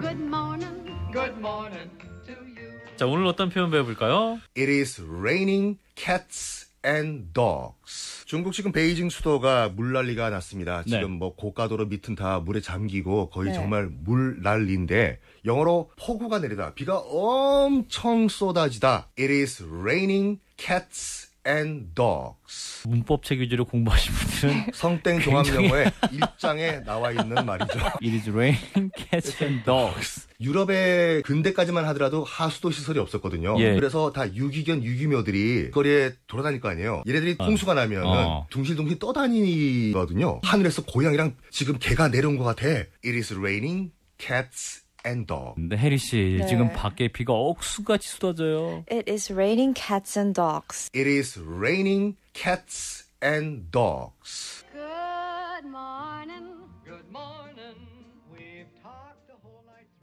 Good morning. Good morning to you. 자, 오늘 어떤 표현 배워볼까요? It is raining cats and dogs. 중국 지금 베이징 수도가 물난리가 났습니다. 네. 지금 뭐 고가도로 밑은 다 물에 잠기고 거의 네. 정말 물난리인데 영어로 폭우가 내리다 비가 엄청 쏟아지다. It is raining cats and dogs. 문법책 위주로 공부하신 분들은 성땡 종합영어의 일장에 나와 있는 말이죠. It is rain, cats and dogs. 유럽의 근대까지만 하더라도 하수도 시설이 없었거든요. 예. 그래서 다 유기견, 유기묘들이 거리에 돌아다닐 거 아니에요. 얘네들이 홍수가 아. 나면 어. 아. 둥실둥실 떠다니거든요. 하늘에서 고양이랑 지금 개가 내려온 것 같아. It is raining cats and dog. 네, 해리 씨, 네. 지금 밖에 비가 억수같이 쏟아져요. It is raining cats and dogs. It is raining cats and dogs. Good morning.